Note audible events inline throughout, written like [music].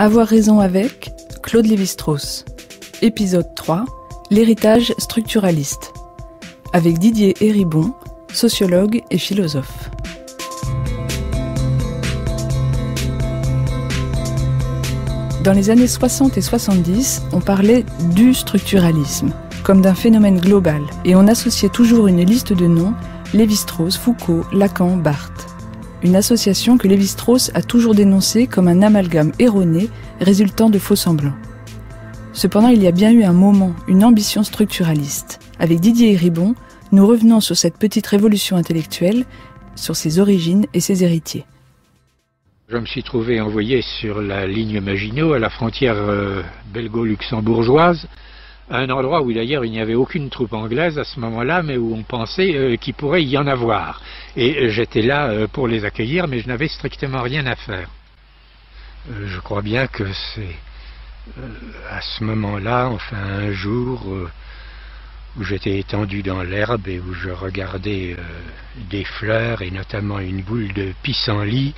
Avoir raison avec Claude Lévi-Strauss. Épisode 3 L'héritage structuraliste. Avec Didier Héribon, sociologue et philosophe. Dans les années 60 et 70, on parlait du structuralisme, comme d'un phénomène global, et on associait toujours une liste de noms Lévi-Strauss, Foucault, Lacan, Barthes une association que Lévi-Strauss a toujours dénoncée comme un amalgame erroné résultant de faux semblants. Cependant, il y a bien eu un moment, une ambition structuraliste. Avec Didier Ribon, nous revenons sur cette petite révolution intellectuelle, sur ses origines et ses héritiers. Je me suis trouvé envoyé sur la ligne Maginot, à la frontière euh, belgo-luxembourgeoise, un endroit où d'ailleurs il n'y avait aucune troupe anglaise à ce moment-là, mais où on pensait euh, qu'il pourrait y en avoir. Et euh, j'étais là euh, pour les accueillir, mais je n'avais strictement rien à faire. je crois bien que c'est à ce moment-là, enfin un jour, où j'étais étendu dans l'herbe et où je regardais des fleurs et notamment une boule de pissenlit,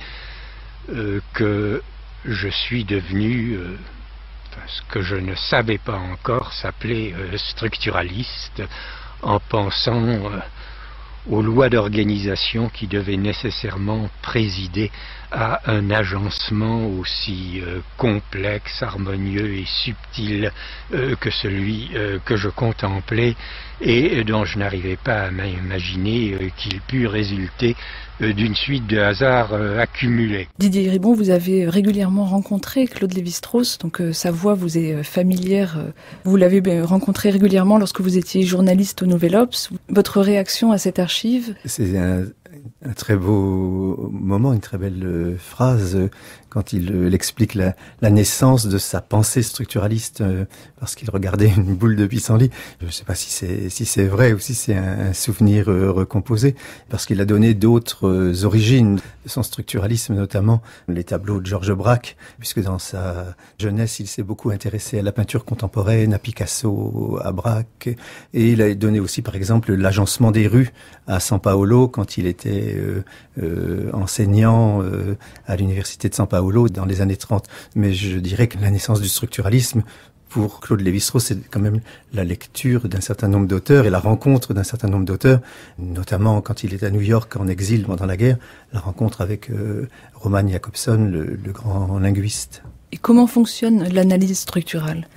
que je suis devenu ce que je ne savais pas encore s'appeler euh, structuraliste, en pensant euh, aux lois d'organisation qui devaient nécessairement présider à un agencement aussi euh, complexe, harmonieux et subtil que celui que je contemplais et dont je n'arrivais pas à m'imaginer qu'il pût résulter euh, d'une suite de hasards euh, accumulés. Didier Ribon, vous avez euh, régulièrement rencontré Claude Lévi-Strauss, donc sa voix vous est familière. Vous l'avez rencontré régulièrement lorsque vous étiez journaliste au Nouvel Obs. Votre réaction à cette archive C'est un très beau moment, une très belle euh, phrase euh, quand il, euh, l'explique explique la, naissance de sa pensée structuraliste parce qu'il regardait une boule de pissenlit. Je ne sais pas si c'est si c'est vrai ou si c'est un, souvenir recomposé parce qu'il a donné d'autres origines de son structuralisme, notamment les tableaux de Georges Braque, puisque dans sa jeunesse il s'est beaucoup intéressé à la peinture contemporaine, à Picasso, à Braque, et il a donné aussi par exemple l'agencement des rues à San Paolo quand il était euh, euh, enseignant euh, à l'université de São Paulo dans les années 30. Mais je dirais que la naissance du structuralisme pour Claude Lévi-Strauss, c'est quand même la lecture d'un certain nombre d'auteurs et la rencontre d'un certain nombre d'auteurs, notamment quand il est à New York en exil pendant la guerre, la rencontre avec Roman Jacobson, le, grand linguiste. Et comment fonctionne l'analyse structurale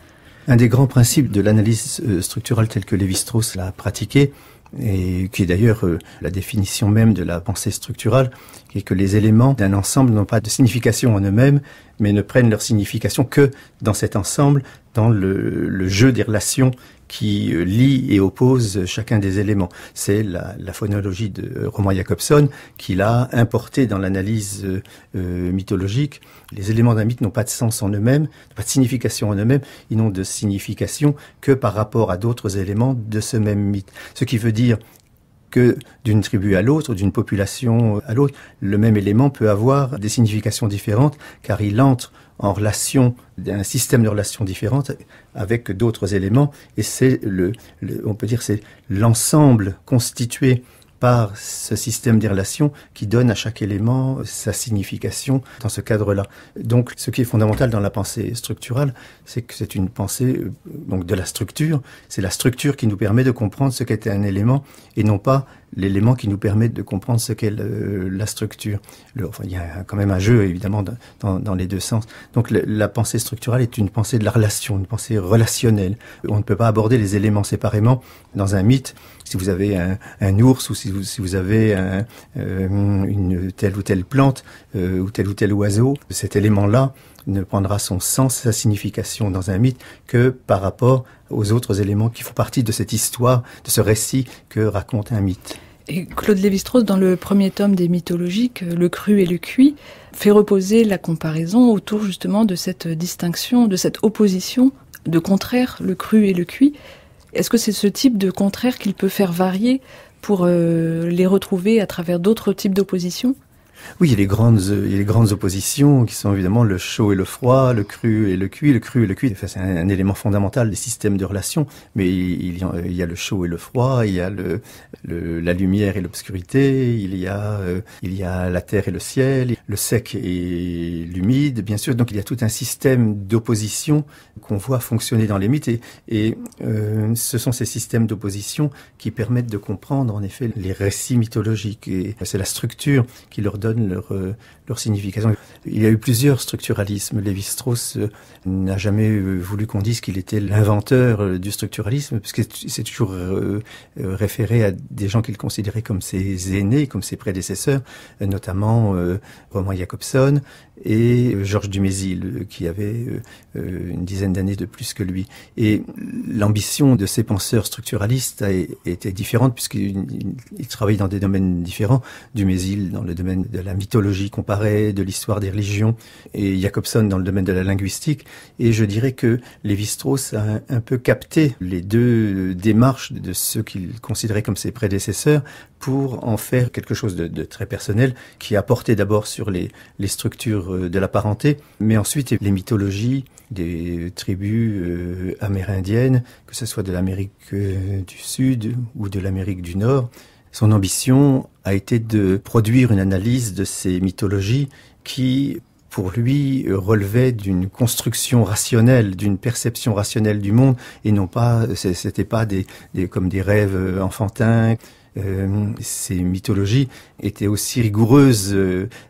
Un des grands principes de l'analyse structurale telle que Lévi-Strauss l'a pratiquée, et qui est d'ailleurs euh, la définition même de la pensée structurale, qui est que les éléments d'un ensemble n'ont pas de signification en eux-mêmes, mais ne prennent leur signification que dans cet ensemble, dans le, le jeu des relations qui euh, lie et oppose chacun des éléments. C'est la, phonologie de euh, Roman Jacobson qu'il a importé dans l'analyse euh, mythologique. Les éléments d'un mythe n'ont pas de sens en eux-mêmes, pas de signification en eux-mêmes, ils n'ont de signification que par rapport à d'autres éléments de ce même mythe. Ce qui veut dire que d'une tribu à l'autre, d'une population à l'autre, le même élément peut avoir des significations différentes car il entre en relation, d'un système de relations différentes avec d'autres éléments. Et c'est le, on peut dire, c'est l'ensemble constitué par ce système des relations qui donne à chaque élément sa signification dans ce cadre-là. Donc, ce qui est fondamental dans la pensée structurale, c'est que c'est une pensée euh, donc de la structure. C'est la structure qui nous permet de comprendre ce qu'était un élément et non pas l'élément qui nous permet de comprendre ce qu'est la structure. il y a quand même un jeu, évidemment, dans, dans, les deux sens. Donc la pensée structurale est une pensée de la relation, une pensée relationnelle. On ne peut pas aborder les éléments séparément. Dans un mythe, si vous avez un, ours ou si vous, si vous avez euh, une telle ou telle plante euh, ou tel ou tel oiseau, cet élément-là, ne prendra son sens, sa signification dans un mythe que par rapport aux autres éléments qui font partie de cette histoire, de ce récit que raconte un mythe. Et Claude Lévi-Strauss, dans le premier tome des mythologiques, Le cru et le cuit, fait reposer la comparaison autour justement de cette distinction, de cette opposition de contraire, le cru et le cuit. Est-ce que c'est ce type de contraire qu'il peut faire varier pour euh, les retrouver à travers d'autres types d'oppositions oui, il y a les grandes, euh, les grandes oppositions qui sont évidemment le chaud et le froid, le cru et le cuit, le cru et le cuit. c'est un, élément fondamental des systèmes de relations. Mais euh, il y, a, le chaud et le froid, il y a le, la lumière et l'obscurité, il y a euh, il y a la terre et le ciel, le sec et l'humide, bien sûr. Donc il y a tout un système d'opposition qu'on voit fonctionner dans les mythes et, ce sont ces systèmes d'opposition qui permettent de comprendre en effet les récits mythologiques et c'est la structure qui leur donne leur, euh, leur signification. Il y a eu plusieurs structuralismes. Lévi-Strauss euh, n'a jamais euh, voulu qu'on dise qu'il était l'inventeur du structuralisme, puisque c'est toujours référé à des gens qu'il considérait comme ses aînés, comme ses prédécesseurs, notamment Roman Jacobson, et Georges Dumézil, qui avait euh, euh, une dizaine d'années de plus que lui. Et l'ambition de ces penseurs structuralistes était différente, puisqu'ils travaillaient dans des domaines différents. Dumézil dans le domaine de la mythologie comparée, de l'histoire des religions, et Jacobson dans le domaine de la linguistique. Et je dirais que Lévi-Strauss a un peu capté les deux euh, démarches de ceux qu'il considérait comme ses prédécesseurs, pour en faire quelque chose de, très personnel qui a porté d'abord sur les, structures euh, de la parenté, mais ensuite les mythologies des tribus euh, amérindiennes, que ce soit de l'Amérique euh, du Sud ou de l'Amérique du Nord. Son ambition a été de produire une analyse de ces mythologies qui pour lui, euh, relevait d'une construction rationnelle, d'une perception rationnelle du monde, et non pas, euh, c'était pas des, comme des rêves euh, enfantins. ces mythologies étaient aussi rigoureuses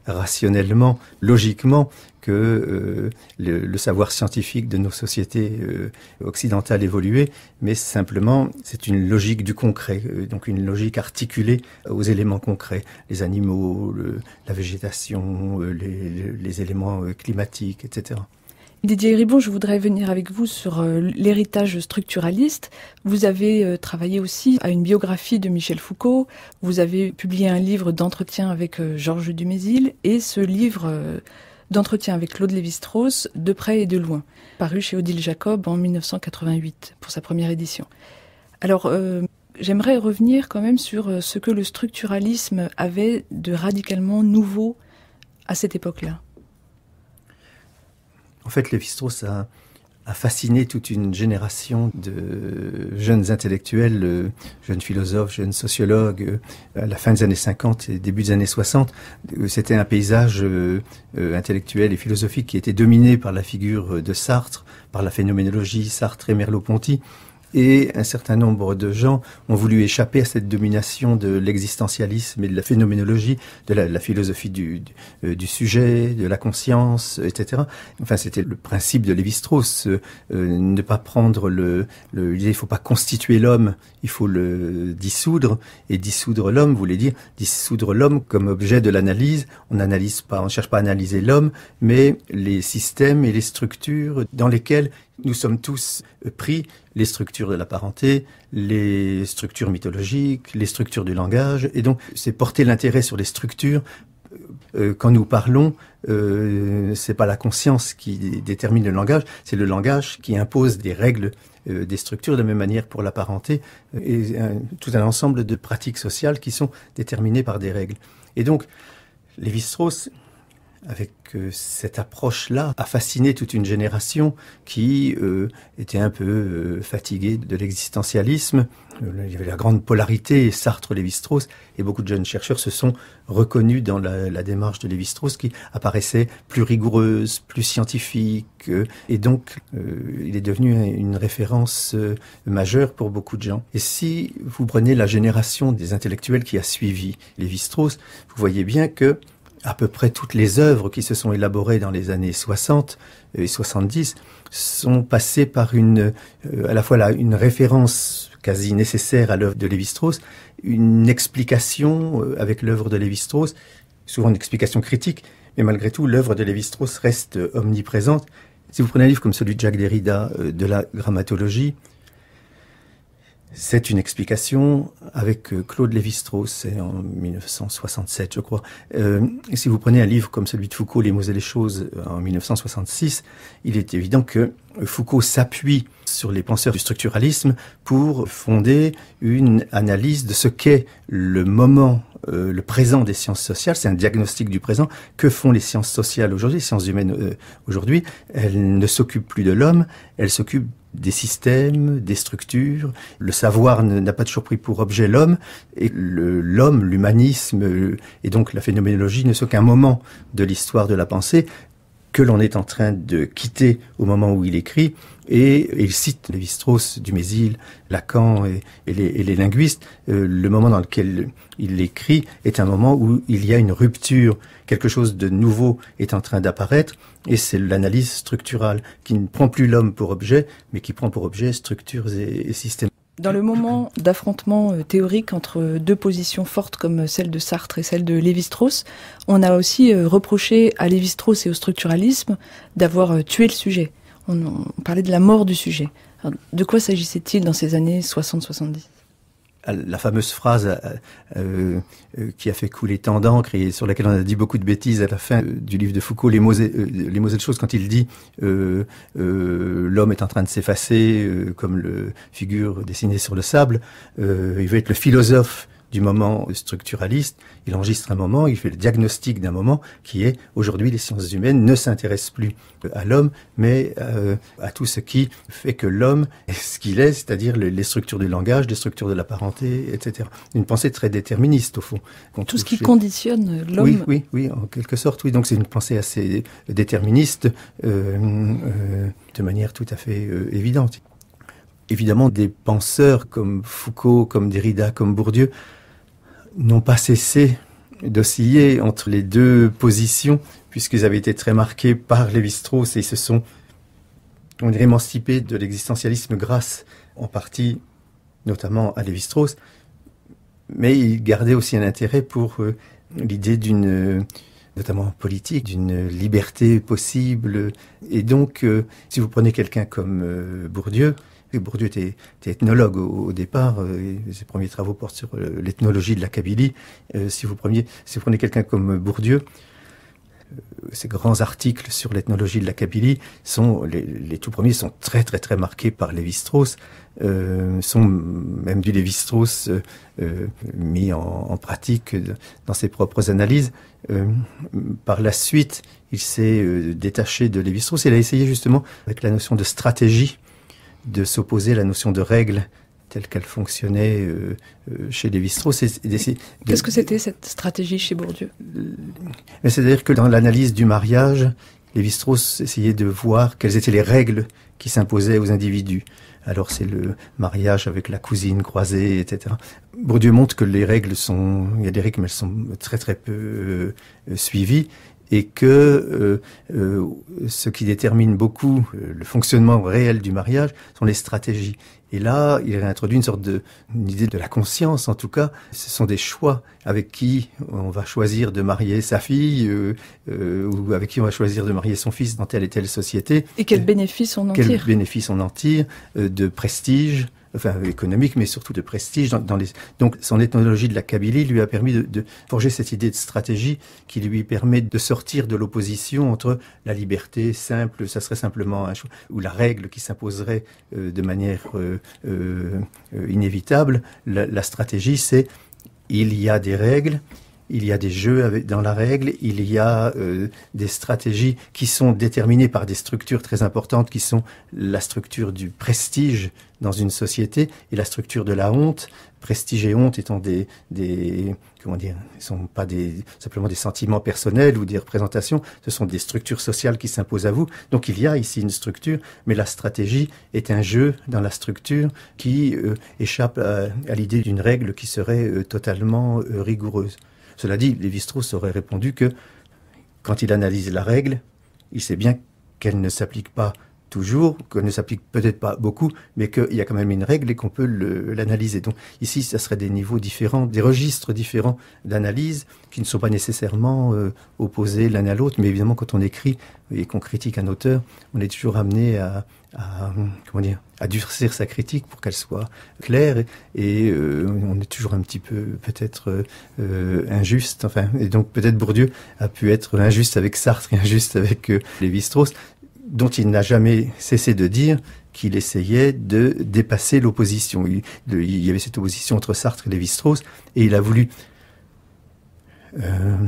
rationnellement, logiquement, que euh, le, savoir scientifique de nos sociétés euh, occidentales évoluait, mais simplement c'est une logique du concret, euh, donc une logique articulée aux éléments concrets, les animaux, la végétation, les, les, éléments climatiques, etc. Didier Ribon, je voudrais venir avec vous sur l'héritage structuraliste. Vous avez travaillé aussi à une biographie de Michel Foucault. Vous avez publié un livre d'entretien avec Georges Dumézil et ce livre d'entretien avec Claude Lévi-Strauss, de près et de loin, paru chez Odile Jacob en 1988 pour sa première édition. Alors, euh, j'aimerais revenir quand même sur euh, ce que le structuralisme avait de radicalement nouveau à cette époque-là. En fait, Lévi-Strauss a a fasciné toute une génération de jeunes intellectuels, euh, jeunes philosophes, jeunes sociologues, euh, à la fin des années 50 et début des années 60. Euh, c'était un paysage intellectuel et philosophique qui était dominé par la figure de Sartre, par la phénoménologie Sartre et Merleau-Ponty et un certain nombre de gens ont voulu échapper à cette domination de l'existentialisme et de la phénoménologie, de la, philosophie du, euh, du, sujet, de la conscience, etc. Enfin, c'était le principe de Lévi-Strauss, euh, euh, ne pas prendre le, il faut pas constituer l'homme, il faut le dissoudre, et dissoudre l'homme voulait dire dissoudre l'homme comme objet de l'analyse, on n'analyse pas, on ne cherche pas à analyser l'homme, mais les systèmes et les structures dans lesquelles nous sommes tous euh, pris les structures de la parenté, les structures mythologiques, les structures du langage, et donc c'est porter l'intérêt sur les structures euh, euh, quand nous parlons, ce c'est pas la conscience qui détermine le langage, c'est le langage qui impose des règles, des structures, de la même manière pour la parenté et tout un ensemble de pratiques sociales qui sont déterminées par des règles. Et donc, Lévi-Strauss avec euh, cette approche-là, a fasciné toute une génération qui euh, était un peu euh, fatiguée de l'existentialisme. Il y avait la grande polarité Sartre, Lévi-Strauss, et beaucoup de jeunes chercheurs se sont reconnus dans la, la démarche de Lévi-Strauss qui apparaissait plus rigoureuse, plus scientifique, et donc il est devenu une référence majeure pour beaucoup de gens. Et si vous prenez la génération des intellectuels qui a suivi Lévi-Strauss, vous voyez bien que à peu près toutes les œuvres qui se sont élaborées dans les années 60 et 70 sont passées par une, euh, à la fois une référence quasi nécessaire à l'œuvre de Lévi-Strauss, une explication euh, avec l'œuvre de Lévi-Strauss, souvent une explication critique, mais malgré tout, l'œuvre de Lévi-Strauss reste euh, omniprésente. Si vous prenez un livre comme celui de Jacques Derrida, de la grammatologie, c'est une explication avec euh, Claude Lévi-Strauss, c'est en 1967 je crois. Euh, si vous prenez un livre comme celui de Foucault, Les mots et les choses, euh, en 1966, il est évident que Foucault s'appuie sur les penseurs du structuralisme pour fonder une analyse de ce qu'est le moment, le présent des sciences sociales. C'est un diagnostic du présent. Que font les sciences sociales aujourd'hui, les sciences humaines aujourd'hui Elles ne s'occupent plus de l'homme, elles s'occupent des systèmes, des structures. Le savoir n'a pas toujours pris pour objet l'homme, et l'homme, l'humanisme, et donc la phénoménologie ne sont qu'un moment de l'histoire de la pensée que l'on est en train de quitter au moment où il écrit. Et, il cite Lévi-Strauss, Dumézil, Lacan et, les, linguistes. Euh, le moment dans lequel il écrit est un moment où il y a une rupture, quelque chose de nouveau est en train d'apparaître, et c'est l'analyse structurale qui ne prend plus l'homme pour objet, mais qui prend pour objet structures et systèmes. Dans le moment d'affrontement euh, théorique entre euh, deux positions fortes comme euh, celle de Sartre et celle de Lévi-Strauss, on a aussi reproché à Lévi-Strauss et au structuralisme d'avoir tué le sujet. On, parlait de la mort du sujet. de quoi s'agissait-il dans ces années 60-70 euh, la fameuse phrase euh, euh, qui a fait couler tant d'encre et sur laquelle on a dit beaucoup de bêtises à la fin du livre de Foucault, Les mots les choses, quand il dit l'homme est en train de s'effacer comme le figure dessinée sur le sable, il veut être le philosophe du moment structuraliste, il enregistre un moment, il fait le diagnostic d'un moment qui est aujourd'hui les sciences humaines ne s'intéressent plus euh, à l'homme, mais euh, à tout ce qui fait que l'homme est ce qu'il est, c'est-à-dire les structures du langage, les structures de la parenté, etc. Une pensée très déterministe au fond. Tout ce qui conditionne l'homme. Oui, oui, oui, en quelque sorte, oui. Donc c'est une pensée assez déterministe euh, de manière tout à fait évidente. Évidemment, des penseurs comme Foucault, comme Derrida, comme Bourdieu n'ont pas cessé d'osciller entre les deux positions, puisqu'ils avaient été très marqués par Lévi-Strauss et ils se sont on dirait, émancipés de l'existentialisme grâce en partie notamment à Lévi-Strauss, mais ils gardaient aussi un intérêt pour euh, l'idée d'une, notamment politique, d'une liberté possible. Et donc, euh, si vous prenez quelqu'un comme euh, Bourdieu, Bourdieu était, ethnologue au, départ, euh, ses premiers travaux portent sur euh, l'ethnologie de la Kabylie. Euh, si, vous prenez, si vous prenez quelqu'un comme Bourdieu, ses grands articles sur l'ethnologie de la Kabylie sont les, les, tout premiers sont très très très marqués par Lévi-Strauss, sont même du Lévi-Strauss mis en, en, pratique dans ses propres analyses. par la suite, il s'est détaché de Lévi-Strauss. Il a essayé justement avec la notion de stratégie de s'opposer à la notion de règle telle qu'elle fonctionnait euh, euh, chez Lévi-Strauss. Qu'est-ce que c'était cette stratégie chez Bourdieu euh, C'est-à-dire que dans l'analyse du mariage, Lévi-Strauss essayait de voir quelles étaient les règles qui s'imposaient aux individus. Alors c'est le mariage avec la cousine croisée, etc. Bourdieu montre que les règles sont, il y a des règles, mais elles sont très très peu suivies et que euh, euh, ce qui détermine beaucoup euh, le fonctionnement réel du mariage sont les stratégies. Et là, il réintroduit une sorte de, idée de la conscience, en tout cas. Ce sont des choix avec qui on va choisir de marier sa fille, ou avec qui on va choisir de marier son fils dans telle et telle société. Et quels bénéfices on en tire. Quels bénéfices on en tire, de prestige, enfin économique, mais surtout de prestige. Dans, Donc son ethnologie de la Kabylie lui a permis de, forger cette idée de stratégie qui lui permet de sortir de l'opposition entre la liberté simple, ça serait simplement un choix, ou la règle qui s'imposerait euh, de manière euh, euh, inévitable. la stratégie, c'est il y a des règles, il y a des jeux dans la règle, il y a euh, des stratégies qui sont déterminées par des structures très importantes qui sont la structure du prestige dans une société et la structure de la honte, prestige et honte étant des, des comment dire, ne sont pas des, simplement des sentiments personnels ou des représentations, ce sont des structures sociales qui s'imposent à vous. Donc il y a ici une structure, mais la stratégie est un jeu dans la structure qui euh, échappe à, l'idée d'une règle qui serait euh, totalement rigoureuse. Cela dit, Lévi-Strauss aurait répondu que, quand il analyse la règle, il sait bien qu'elle ne s'applique pas toujours, qu'elle ne s'applique peut-être pas beaucoup, mais qu'il y a quand même une règle et qu'on peut l'analyser. Donc ici, ça serait des niveaux différents, des registres différents d'analyse qui ne sont pas nécessairement euh, opposés l'un à l'autre, mais évidemment, quand on écrit et qu'on critique un auteur, on est toujours amené à, à, comment dire, à durcir sa critique pour qu'elle soit claire et, euh, on est toujours un petit peu peut-être euh, injuste enfin et donc peut-être Bourdieu a pu être injuste avec Sartre et injuste avec les euh, Lévi-Strauss dont il n'a jamais cessé de dire qu'il essayait de dépasser l'opposition il, y avait cette opposition entre Sartre et Lévi-Strauss et il a voulu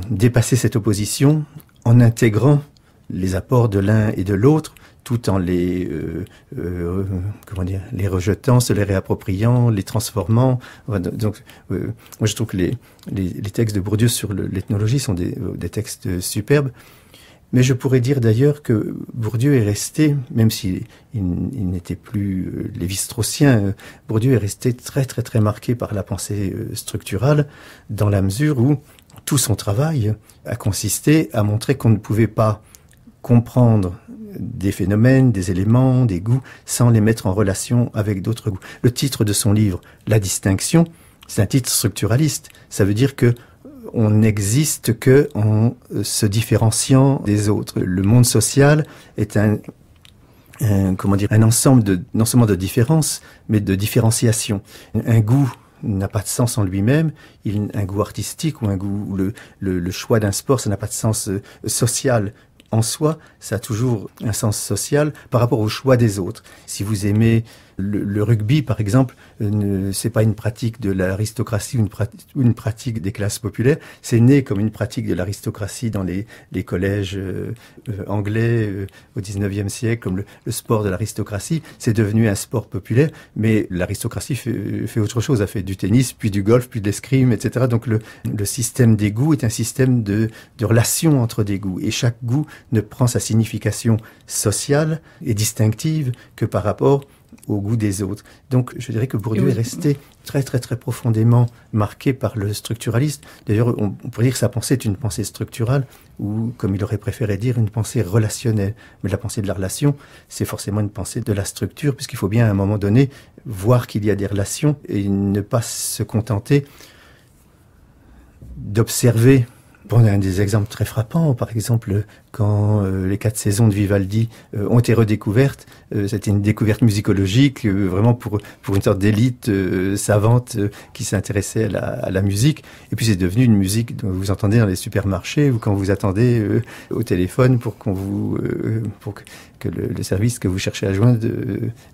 dépasser cette opposition en intégrant les apports de l'un et de l'autre tout en les euh, euh, comment dire les rejetant, se les réappropriant, les transformant. Donc, euh, moi je trouve que les, les, textes de Bourdieu sur l'ethnologie sont des, textes superbes. Mais je pourrais dire d'ailleurs que Bourdieu est resté, même s'il il, n'était plus lévi-straussien, Bourdieu est resté très très très marqué par la pensée structurale, dans la mesure où tout son travail a consisté à montrer qu'on ne pouvait pas comprendre des phénomènes, des éléments, des goûts, sans les mettre en relation avec d'autres goûts. Le titre de son livre, La distinction, c'est un titre structuraliste. Ça veut dire que on n'existe que en euh, se différenciant des autres. Le monde social est un, comment dire, un ensemble de, non seulement de différences, mais de différenciation. Un goût n'a pas de sens en lui-même. Un goût artistique ou un goût, le, choix d'un sport, ça n'a pas de sens euh, social en soi, ça a toujours un sens social par rapport au choix des autres. Si vous aimez le, rugby, par exemple, euh, c'est pas une pratique de l'aristocratie ou une, pratique, des classes populaires. C'est né comme une pratique de l'aristocratie dans les, collèges euh, euh, anglais au 19e siècle, comme le, sport de l'aristocratie. C'est devenu un sport populaire, mais l'aristocratie fait, autre chose, Elle fait du tennis, puis du golf, puis de l'escrime, etc. Donc le, système des goûts est un système de, de relations entre des goûts, et chaque goût ne prend sa signification sociale et distinctive que par rapport au goût des autres. Donc je dirais que Bourdieu est resté très très très profondément marqué par le structuraliste. D'ailleurs, on, pourrait dire que sa pensée est une pensée structurale ou, comme il aurait préféré dire, une pensée relationnelle. Mais la pensée de la relation, c'est forcément une pensée de la structure, puisqu'il faut bien à un moment donné voir qu'il y a des relations et ne pas se contenter d'observer. On un des exemples très frappants, par exemple quand euh, les quatre saisons de Vivaldi euh, ont été redécouvertes. Euh, c'était une découverte musicologique, vraiment pour, pour une sorte d'élite savante qui s'intéressait à la, à la, musique. Et puis c'est devenu une musique dont vous entendez dans les supermarchés ou quand vous attendez au téléphone pour qu'on vous pour que, le, le, service que vous cherchez à joindre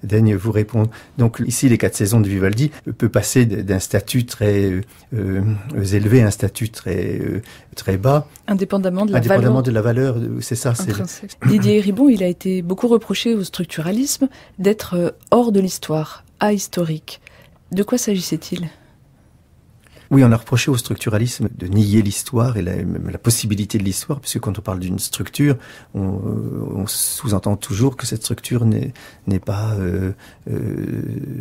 daigne vous répondre. Donc ici, les quatre saisons de Vivaldi peut passer d'un statut très élevé à un statut très très bas, indépendamment de la de la valeur c'est ça. Didier Ribon, il a été beaucoup reproché au structuralisme d'être euh, hors de l'histoire, ahistorique. De quoi s'agissait-il oui, on a reproché au structuralisme de nier l'histoire et la, même la possibilité de l'histoire, puisque quand on parle d'une structure, on, euh, sous-entend toujours que cette structure n'est pas euh, euh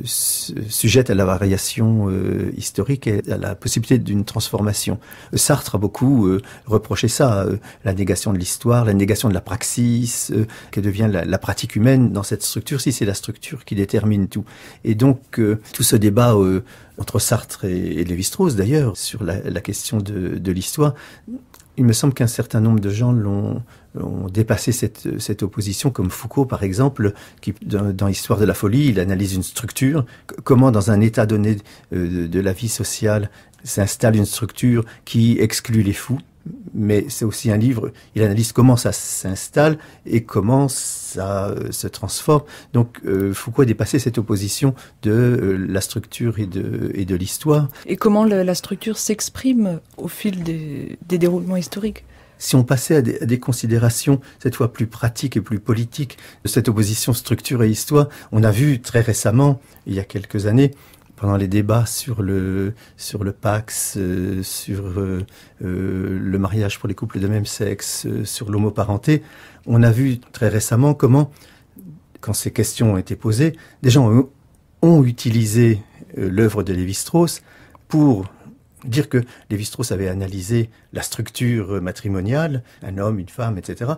sujette à la variation euh, historique et à la possibilité d'une transformation. Sartre a beaucoup reproché ça, la négation de l'histoire, la négation de la praxis, que devient la, la, pratique humaine dans cette structure, si c'est la structure qui détermine tout. Et donc, tout ce débat entre Sartre et, strauss d'ailleurs, sur la, question de, l'histoire. Il me semble qu'un certain nombre de gens l'ont ont dépassé cette, opposition, comme Foucault par exemple, qui dans, l'histoire de la folie, il analyse une structure, comment dans un état donné euh, de la vie sociale s'installe une structure qui exclut les fous, mais c'est aussi un livre, il analyse comment ça s'installe et comment ça euh, se transforme. Donc euh, faut quoi dépasser cette opposition de euh, la structure et de, l'histoire. Et comment la, structure s'exprime au fil des, déroulements historiques si on passait à des, considérations cette fois plus pratiques et plus politiques de cette opposition structure et histoire, on a vu très récemment, il y a quelques années, pendant les débats sur le, sur le Pax, euh, sur euh, euh, le mariage pour les couples de même sexe, sur l'homoparenté, on a vu très récemment comment, quand ces questions ont été posées, des gens ont, ont utilisé l'œuvre de Lévi-Strauss pour dire que Lévi-Strauss avait analysé la structure matrimoniale, un homme, une femme, etc.,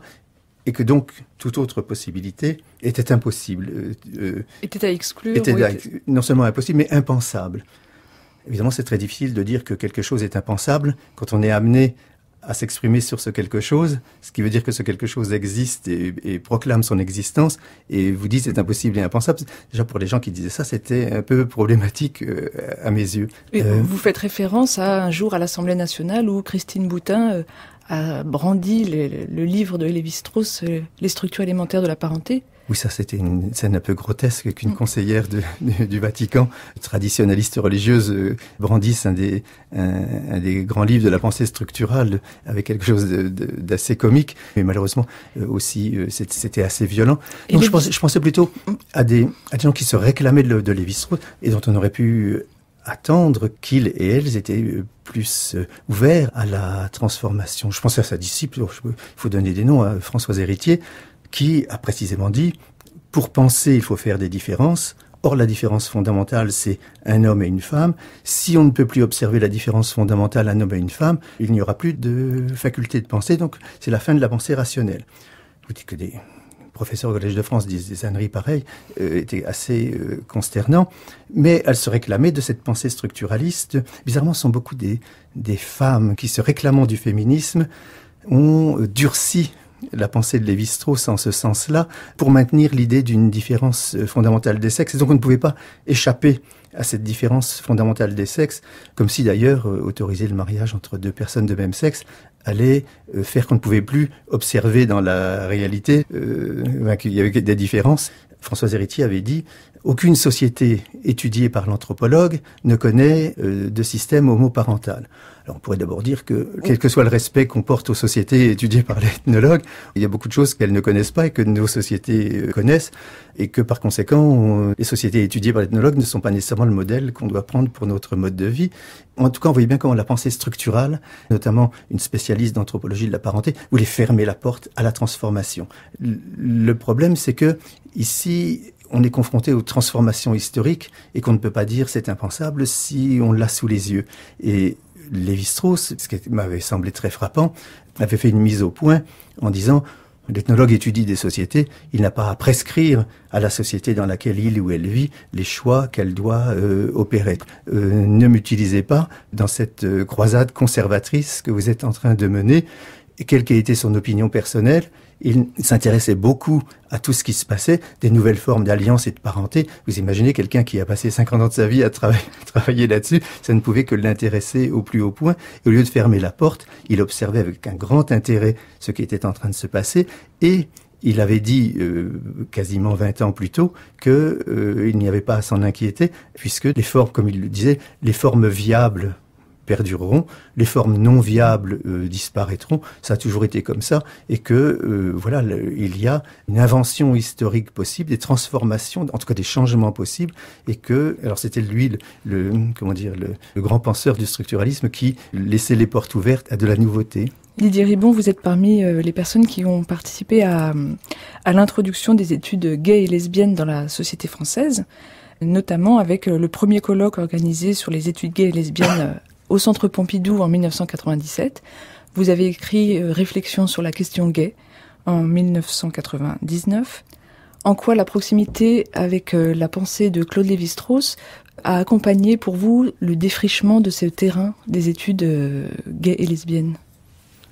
et que donc toute autre possibilité était impossible. Euh, euh, était à exclure. Était non seulement impossible, mais impensable. Évidemment, c'est très difficile de dire que quelque chose est impensable quand on est amené à s'exprimer sur ce quelque chose, ce qui veut dire que ce quelque chose existe et, proclame son existence, et vous dit c'est impossible et impensable. Déjà pour les gens qui disaient ça, c'était un peu problématique euh, à mes yeux. Vous faites référence à un jour à l'Assemblée nationale où Christine Boutin a brandi le, livre de Lévi-Strauss, euh, Les structures élémentaires de la parenté. Oui, ça c'était une scène un peu grotesque qu'une conseillère du Vatican, traditionnaliste religieuse, euh, brandisse un des, grands livres de la pensée structurale avec quelque chose d'assez comique, mais malheureusement euh, aussi c'était assez violent. je, pensais, plutôt à des, gens qui se réclamaient de, de Lévi-Strauss et dont on aurait pu attendre qu'ils et elles étaient plus euh, ouvert à la transformation. Je pense à sa disciple, oh, il faut donner des noms à hein, Françoise Héritier, qui a précisément dit, pour penser, il faut faire des différences. Or, la différence fondamentale, c'est un homme et une femme. Si on ne peut plus observer la différence fondamentale, un homme et une femme, il n'y aura plus de faculté de penser, donc c'est la fin de la pensée rationnelle professeurs au Collège de France disent des âneries pareilles, euh, était assez euh, consternant. Mais elle se réclamait de cette pensée structuraliste. Bizarrement, ce sont beaucoup des, des femmes qui, se réclamant du féminisme, ont euh, durci la pensée de Lévi-Strauss en ce sens-là pour maintenir l'idée d'une différence fondamentale des sexes. Et donc on ne pouvait pas échapper à cette différence fondamentale des sexes, comme si d'ailleurs autoriser le mariage entre deux personnes de même sexe allait euh, faire qu'on ne pouvait plus observer dans la réalité euh, qu'il y avait des différences. Françoise Héritier avait dit aucune société étudiée par l'anthropologue ne connaît euh, de système homoparental. Alors on pourrait d'abord dire que, quel que soit le respect qu'on porte aux sociétés étudiées par l'ethnologue, il y a beaucoup de choses qu'elles ne connaissent pas et que nos sociétés euh, connaissent, et que par conséquent, les sociétés étudiées par l'ethnologue ne sont pas nécessairement le modèle qu'on doit prendre pour notre mode de vie. En tout cas, on voyait bien comment la pensée structurale, notamment une spécialiste d'anthropologie de la parenté, voulait fermer la porte à la transformation. Le problème, c'est que ici, on est confronté aux transformations historiques et qu'on ne peut pas dire c'est impensable si on l'a sous les yeux. Et Lévi-Strauss, ce qui m'avait semblé très frappant, avait fait une mise au point en disant L'ethnologue étudie des sociétés, il n'a pas à prescrire à la société dans laquelle il ou elle vit les choix qu'elle doit euh, opérer. Euh, ne m'utilisez pas dans cette euh, croisade conservatrice que vous êtes en train de mener quelle qu'ait été son opinion personnelle, il s'intéressait beaucoup à tout ce qui se passait, des nouvelles formes d'alliance et de parenté. Vous imaginez quelqu'un qui a passé 50 ans de sa vie à, [laughs] travailler là-dessus, ça ne pouvait que l'intéresser au plus haut point. Et au lieu de fermer la porte, il observait avec un grand intérêt ce qui était en train de se passer et il avait dit euh, quasiment 20 ans plus tôt qu'il euh, n'y avait pas à s'en inquiéter puisque les formes comme il le disait, les formes viables perdureront, les formes non viables euh, disparaîtront, ça a toujours été comme ça, et que euh, voilà, il y a une invention historique possible, des transformations, en tout cas des changements possibles, et que alors c'était lui le, comment dire le, grand penseur du structuralisme qui laissait les portes ouvertes à de la nouveauté. Didier Ribon, vous êtes parmi euh, les personnes qui ont participé à, à l'introduction des études gays et lesbiennes dans la société française, notamment avec le premier colloque organisé sur les études gays et lesbiennes au Centre Pompidou en 1997. Vous avez écrit euh, Réflexion sur la question gay en 1999. En quoi la proximité avec euh, la pensée de Claude Lévi-Strauss a accompagné pour vous le défrichement de ce terrain des études euh, gays et lesbiennes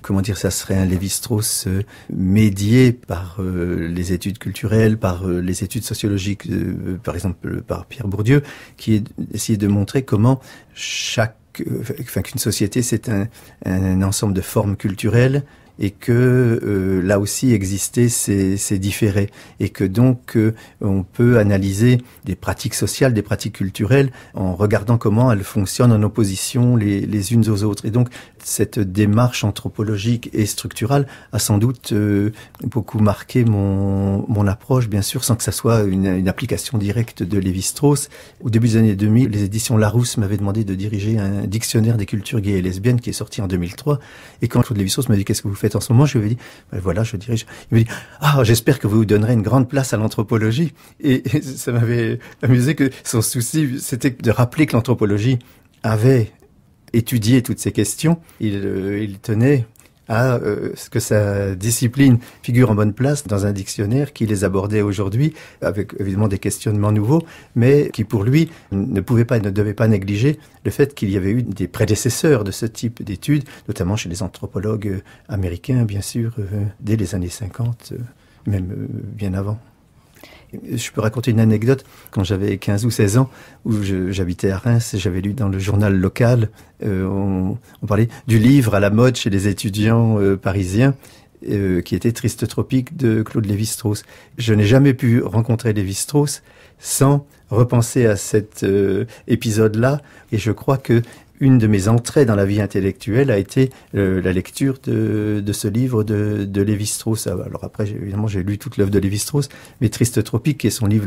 comment dire, ça serait un Lévi-Strauss médié par les études culturelles, par les études sociologiques, par exemple par Pierre Bourdieu, qui essayait de montrer comment chaque qu'une société c'est un, un, ensemble de formes culturelles, et que euh, là aussi exister, c'est différé et que donc euh, on peut analyser des pratiques sociales, des pratiques culturelles, en regardant comment elles fonctionnent en opposition les, les unes aux autres. Et donc cette démarche anthropologique et structurale a sans doute euh, beaucoup marqué mon, mon approche, bien sûr, sans que ça soit une, une application directe de Lévi-Strauss. Au début des années 2000, les éditions Larousse m'avaient demandé de diriger un dictionnaire des cultures gays et lesbiennes qui est sorti en 2003, et quand Claude Lévi-Strauss m'a dit qu'est-ce que vous faites en ce moment, je lui ai dit, ben voilà, je dirige. Il me dit, ah, j'espère que vous vous donnerez une grande place à l'anthropologie. Et, ça m'avait amusé que son souci, c'était de rappeler que l'anthropologie avait étudié toutes ces questions. il euh, tenait à euh, ce que sa discipline figure en bonne place dans un dictionnaire qui les abordait aujourd'hui avec évidemment des questionnements nouveaux, mais qui pour lui ne pouvait pas et ne devait pas négliger le fait qu'il y avait eu des prédécesseurs de ce type d'études, notamment chez les anthropologues américains, bien sûr, euh, dès les années 50, euh, même bien avant. Je peux raconter une anecdote. Quand j'avais 15 ou 16 ans, où j'habitais à Reims, j'avais lu dans le journal local, euh, on, parlait du livre à la mode chez les étudiants euh, parisiens. Euh, qui était Triste Tropique de Claude Lévi-Strauss. Je n'ai jamais pu rencontrer Lévi-Strauss sans repenser à cet épisode-là, et je crois que une de mes entrées dans la vie intellectuelle a été euh, la lecture de, ce livre de, de Lévi-Strauss. Alors après, évidemment, j'ai lu toute l'œuvre de Lévi-Strauss, mais Triste Tropique, qui est son livre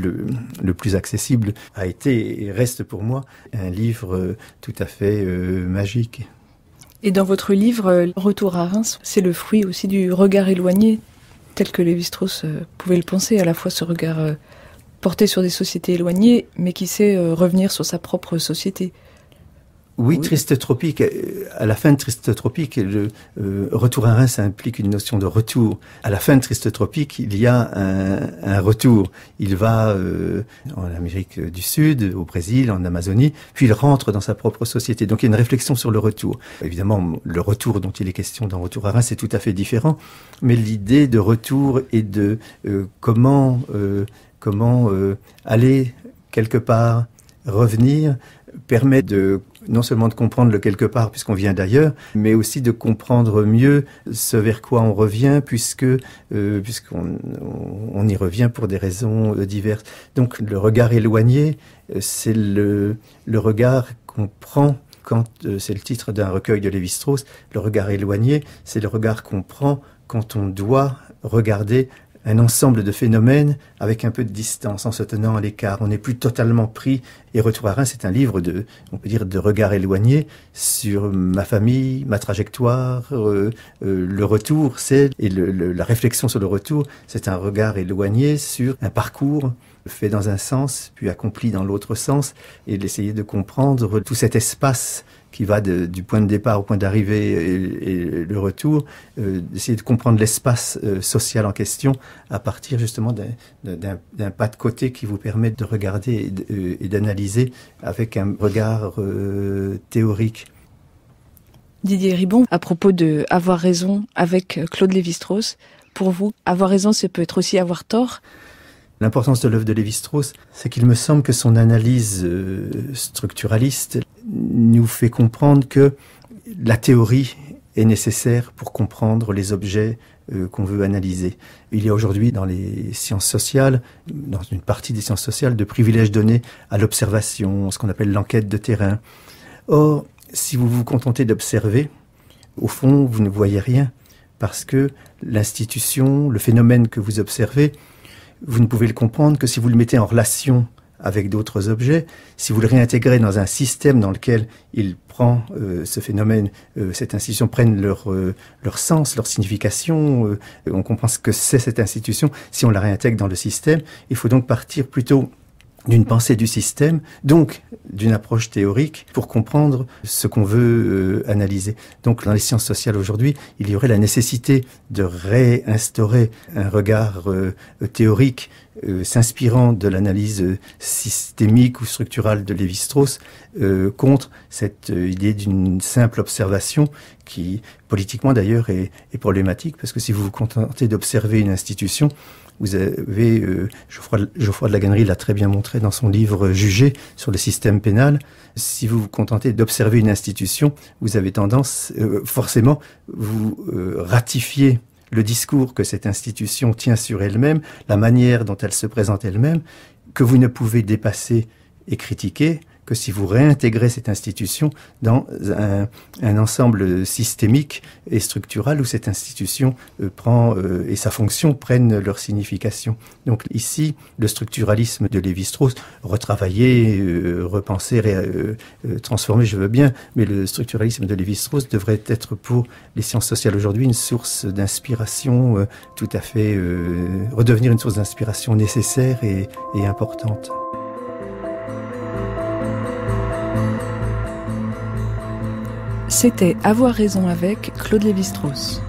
le, plus accessible, a été et reste pour moi un livre euh, tout à fait euh, magique. Et dans votre livre, Retour à Reims, c'est le fruit aussi du regard éloigné, tel que Lévi-Strauss pouvait le penser, à la fois ce regard porté sur des sociétés éloignées, mais qui sait revenir sur sa propre société. Oui, Triste Tropique. À la fin de Triste Tropique, le euh, retour à Reims implique une notion de retour. À la fin de Triste Tropique, il y a un, retour. Il va euh, en Amérique du Sud, au Brésil, en Amazonie, puis il rentre dans sa propre société. Donc il y a une réflexion sur le retour. Évidemment, le retour dont il est question dans Retour à Reims c'est tout à fait différent, mais l'idée de retour et de euh, comment comment aller quelque part, revenir, permet de non seulement de comprendre le quelque part puisqu'on vient d'ailleurs, mais aussi de comprendre mieux ce vers quoi on revient puisque euh, puisqu'on on y revient pour des raisons euh, diverses. Donc le regard éloigné, euh, c'est le, le regard qu'on prend quand c'est le titre d'un recueil de Lévi-Strauss, le regard éloigné, c'est le regard qu'on prend quand on doit regarder un ensemble de phénomènes avec un peu de distance, en se tenant à l'écart. On n'est plus totalement pris. Et Retour à c'est un livre de, on peut dire, de regard éloigné sur ma famille, ma trajectoire, euh, euh, le retour, c'est, et la réflexion sur le retour, c'est un regard éloigné sur un parcours fait dans un sens, puis accompli dans l'autre sens, et d'essayer de comprendre tout cet espace qui va du point de départ au point d'arrivée et, le retour, euh, essayer de comprendre l'espace euh, social en question à partir justement d'un pas de côté qui vous permet de regarder et euh, d'analyser avec un regard théorique. Didier Ribon, à propos de avoir raison avec Claude Lévi-Strauss, pour vous, avoir raison, ça peut être aussi avoir tort L'importance de l'œuvre de Lévi-Strauss, c'est qu'il me semble que son analyse euh, structuraliste nous fait comprendre que la théorie est nécessaire pour comprendre les objets euh, qu'on veut analyser. Il y a aujourd'hui dans les sciences sociales, dans une partie des sciences sociales, de privilèges donnés à l'observation, ce qu'on appelle l'enquête de terrain. Or, si vous vous contentez d'observer, au fond, vous ne voyez rien, parce que l'institution, le phénomène que vous observez, vous ne pouvez le comprendre que si vous le mettez en relation avec d'autres objets, si vous le réintégrez dans un système dans lequel il prend euh, ce phénomène, euh, cette institution prenne leur, euh, leur sens, leur signification, on comprend ce que c'est cette institution, si on la réintègre dans le système, il faut donc partir plutôt d'une pensée du système, donc d'une approche théorique pour comprendre ce qu'on veut euh, analyser. Donc dans les sciences sociales aujourd'hui, il y aurait la nécessité de réinstaurer un regard euh, théorique euh, s'inspirant de l'analyse systémique ou structurale de Lévi-Strauss contre cette idée d'une simple observation qui politiquement d'ailleurs est problématique parce que si vous vous contentez d'observer une institution, vous avez, euh, Geoffroy, de la l'a très bien montré dans son livre euh, Jugé sur le système pénal. Si vous vous contentez d'observer une institution, vous avez tendance, euh, forcément, vous ratifiez le discours que cette institution tient sur elle-même, la manière dont elle se présente elle-même, que vous ne pouvez dépasser et critiquer, que si vous réintégrez cette institution dans un, un ensemble systémique et structural où cette institution euh, prend euh, et sa fonction prennent leur signification. Donc ici, le structuralisme de Lévi-Strauss, retravaillé, euh, repensé, transformé, je veux bien, mais le structuralisme de Lévi-Strauss devrait être pour les sciences sociales aujourd'hui une source d'inspiration tout à fait, redevenir une source d'inspiration nécessaire et, et importante. C'était Avoir raison avec Claude Lévi-Strauss.